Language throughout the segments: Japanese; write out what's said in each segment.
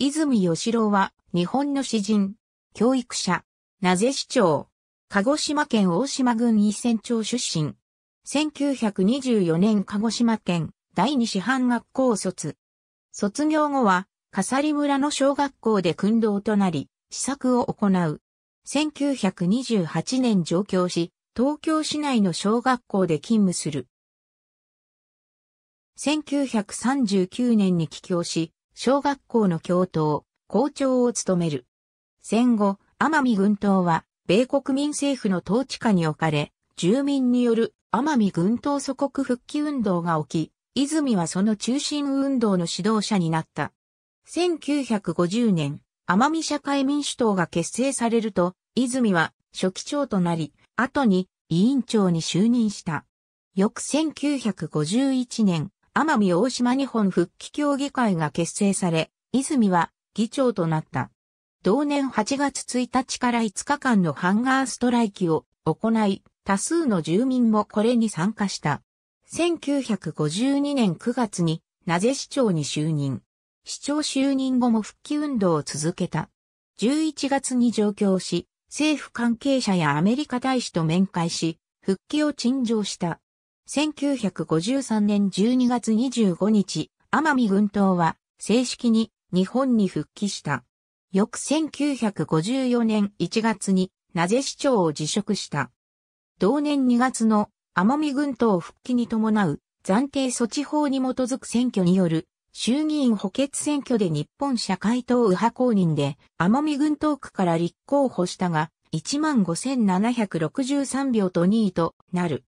泉義郎は、日本の詩人、教育者、なぜ市長、鹿児島県大島郡伊仙町出身。1924年鹿児島県第二師範学校卒。卒業後は、笠里村の小学校で訓導となり、試作を行う。1928年上京し、東京市内の小学校で勤務する。1939年に帰郷し、小学校の教頭、校長を務める。戦後、奄美群島は、米国民政府の統治下に置かれ、住民による奄美群島祖国復帰運動が起き、泉はその中心運動の指導者になった。1950年、奄美社会民主党が結成されると、泉は初期長となり、後に委員長に就任した。翌1951年、奄美大島日本復帰協議会が結成され、泉は議長となった。同年8月1日から5日間のハンガーストライキを行い、多数の住民もこれに参加した。1952年9月に、なぜ市長に就任。市長就任後も復帰運動を続けた。11月に上京し、政府関係者やアメリカ大使と面会し、復帰を陳情した。1953年12月25日、奄美群島は正式に日本に復帰した。翌1954年1月になぜ市長を辞職した。同年2月の奄美群島復帰に伴う暫定措置法に基づく選挙による衆議院補欠選挙で日本社会党右派公認で奄美群島区から立候補したが15,763票と2位となる。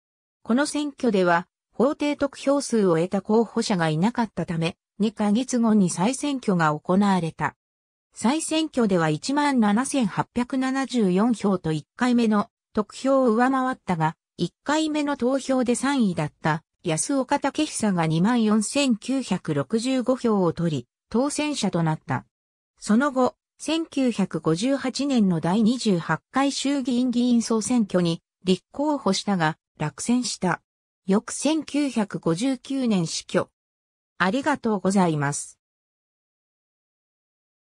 この選挙では、法定得票数を得た候補者がいなかったため、2ヶ月後に再選挙が行われた。再選挙では17,874票と1回目の得票を上回ったが、1回目の投票で3位だった安岡武久が24,965票を取り、当選者となった。その後、1958年の第28回衆議院議員総選挙に立候補したが、落選した。翌1959年死去。ありがとうございます。